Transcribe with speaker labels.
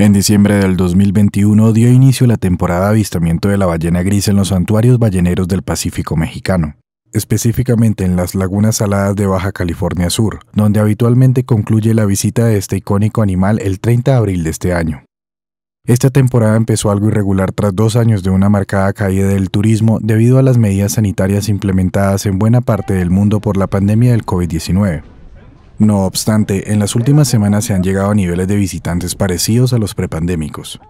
Speaker 1: En diciembre del 2021 dio inicio la temporada de avistamiento de la ballena gris en los santuarios balleneros del Pacífico mexicano, específicamente en las lagunas saladas de Baja California Sur, donde habitualmente concluye la visita de este icónico animal el 30 de abril de este año. Esta temporada empezó algo irregular tras dos años de una marcada caída del turismo debido a las medidas sanitarias implementadas en buena parte del mundo por la pandemia del COVID-19. No obstante, en las últimas semanas se han llegado a niveles de visitantes parecidos a los prepandémicos.